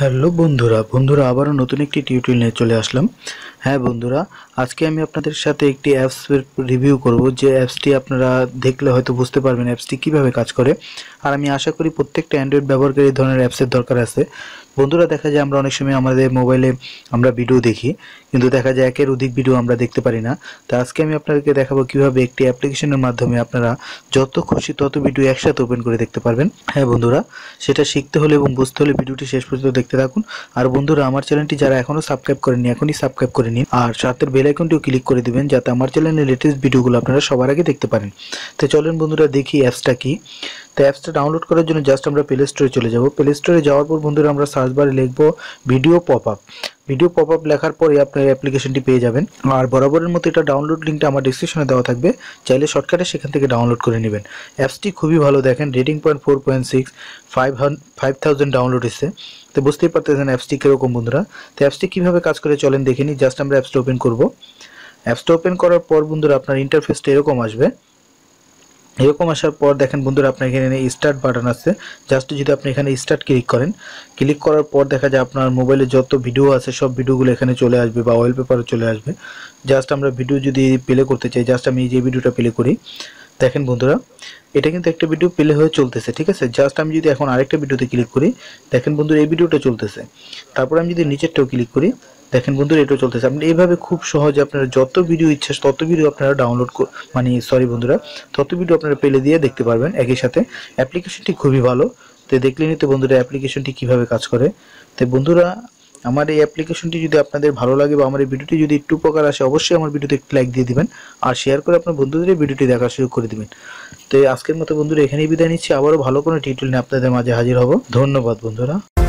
hello বন্ধুরা বন্ধুরা আবারও নতুন একটি টিউটোরিয়াল নিয়ে চলে আসলাম হ্যাঁ বন্ধুরা আজকে আমি আপনাদের সাথে একটি অ্যাপসের রিভিউ করব যে অ্যাপসটি আপনারা দেখলে হয়তো বুঝতে পারবেন অ্যাপসটি কীভাবে কাজ করে আর আমি আশা করি প্রত্যেকটা অ্যান্ড্রয়েড ব্যবহারকারী এই ধরনের অ্যাপসের দরকার আছে বন্ধুরা দেখা যায় আমরা অনেক সময় আমাদের মোবাইলে আমরা ভিডিও দেখি কিন্তু দেখা যায় একের অধিক ভিডিও আমরা দেখতে পারি না তো আজকে আমি আপনাদেরকে দেখাবো কীভাবে একটি অ্যাপ্লিকেশনের মাধ্যমে আপনারা যত খুশি তত ভিডিও একসাথে ওপেন করে দেখতে পারবেন হ্যাঁ বন্ধুরা সেটা শিখতে হলে এবং বুঝতে হলে ভিডিওটি শেষ পর্যন্ত দেখতে থাকুন আর বন্ধুরা আমার চ্যানেলটি যারা এখনও সাবস্ক্রাইব করেনি এখনই সাবস্ক্রাইব করে করে নিন আর সাথে বেল আইকনটিও ক্লিক করে দিবেন যাতে আমার চ্যানেলের লেটেস্ট ভিডিওগুলো আপনারা সবার আগে দেখতে পারেন তো চলেন বন্ধুরা দেখি অ্যাপসটা কি তো অ্যাপসটা ডাউনলোড করার জন্য জাস্ট আমরা প্লে স্টোরে চলে যাব প্লে স্টোরে যাওয়ার পর বন্ধুরা আমরা সার্চ বারে লিখব video pop up video pop up লেখার পরে আপনার অ্যাপ্লিকেশনটি পেয়ে যাবেন আর বরাবরের মতো এটা ডাউনলোড লিঙ্কটা আমার ডিসক্রিপশনে দেওয়া থাকবে চাইলে শর্টকাটে সেখান থেকে ডাউনলোড করে নেবেন অ্যাপসটি খুবই ভালো দেখেন rating point four point six five five thousand download এসছে তো বুঝতেই পারতেছেন অ্যাপসটি কীরকম বন্ধুরা তো অ্যাপসটি কীভাবে কাজ করে চলেন দেখে নিই জাস্ট আমরা অ্যাপসটা ওপেন করব অ্যাপসটা ওপেন করার পর বন্ধুরা আপনার ইন্টারফেসটা এরকম আসবে এরকম আসার পর দেখেন বন্ধুরা আপনার এখানে স্টার্ট বাটন আছে জাস্ট যদি আপনি এখানে স্টার্ট ক্লিক করেন ক্লিক করার পর দেখা যায় আপনার মোবাইলে যত ভিডিও আছে সব ভিডিওগুলো এখানে চলে আসবে বা ওয়ালপেপারে চলে আসবে জাস্ট আমরা ভিডিও যদি প্লে করতে চাই জাস্ট আমি যে ভিডিওটা প্লে করি দেখেন বন্ধুরা এটা কিন্তু একটা ভিডিও প্লে হয়ে চলতেছে ঠিক আছে জাস্ট আমি যদি এখন আরেকটা ভিডিওতে ক্লিক করি দেখেন বন্ধুরা এই ভিডিওটা চলতেছে তারপর আমি যদি নিচেরটাও ক্লিক করি দেখেন বন্ধুরা এটাও চলতেছে আপনি এইভাবে খুব সহজে আপনারা যত ভিডিও ইচ্ছা তত ভিডিও আপনারা ডাউনলোড মানে সরি বন্ধুরা তত ভিডিও আপনারা পেলে দিয়ে দেখতে পারবেন একই সাথে অ্যাপ্লিকেশনটি খুবই ভালো তো দেখলে নিতে বন্ধুরা অ্যাপ্লিকেশনটি কিভাবে কাজ করে তো বন্ধুরা আমার এই অ্যাপ্লিকেশনটি যদি আপনাদের ভালো লাগে বা আমার এই ভিডিওটি যদি একটু উপকার আসে অবশ্যই আমার ভিডিওতে একটু লাইক দিয়ে দিবেন আর শেয়ার করে আপনার বন্ধুদের এই ভিডিওটি দেখা শুরু করে দিবেন তো আজকের মতো বন্ধুরা এখানেই বিদায় নিচ্ছি আবারও ভালো কোনো টিউটোরিয়াল নিয়ে আপনাদের মাঝে হাজির হব ধন্যবাদ বন্ধুরা